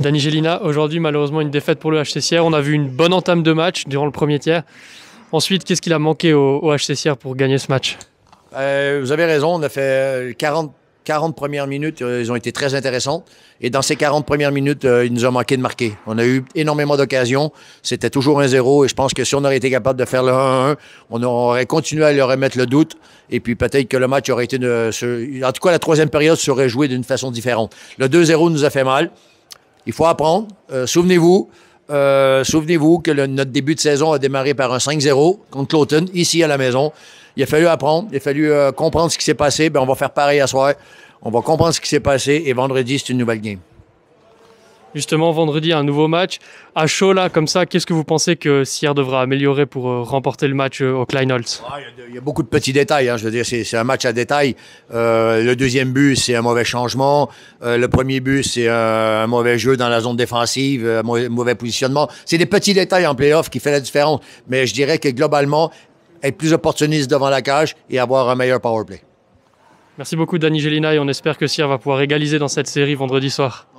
Dani aujourd'hui malheureusement une défaite pour le HCCR. On a vu une bonne entame de match durant le premier tiers. Ensuite, qu'est-ce qu'il a manqué au, au HCCR pour gagner ce match euh, Vous avez raison, on a fait 40 euh, premières minutes, euh, ils ont été très intéressants. Et dans ces 40 premières minutes, ils il nous a manqué de marquer. On a eu énormément d'occasions. C'était toujours un zéro. Et je pense que si on aurait été capable de faire le 1-1, on aurait continué à leur remettre le doute. Et puis peut-être que le match aurait été... De, en tout cas, la troisième période serait jouée d'une façon différente. Le 2-0 nous a fait mal. Il faut apprendre. Euh, souvenez-vous, euh, souvenez-vous que notre début de saison a démarré par un 5-0 contre Cloton, ici à la maison. Il a fallu apprendre, il a fallu euh, comprendre ce qui s'est passé. Ben, on va faire pareil à soir. On va comprendre ce qui s'est passé et vendredi, c'est une nouvelle game justement vendredi un nouveau match. À chaud là, comme ça, qu'est-ce que vous pensez que Sierre devra améliorer pour euh, remporter le match euh, au Kleinholz ah, Il y, a beaucoup de petits détails, hein. je veux dire, c'est un match à détails. Euh, le deuxième but, c'est un mauvais changement. le premier but, c'est un, mauvais jeu dans la zone défensive, un mauvais, positionnement. C'est des petits détails en play-off qui font la différence. Mais je dirais que globalement, être plus opportuniste devant la cage et avoir un meilleur power play. Merci beaucoup Dani Gelina et on espère que Sierre va pouvoir égaliser dans cette série vendredi soir.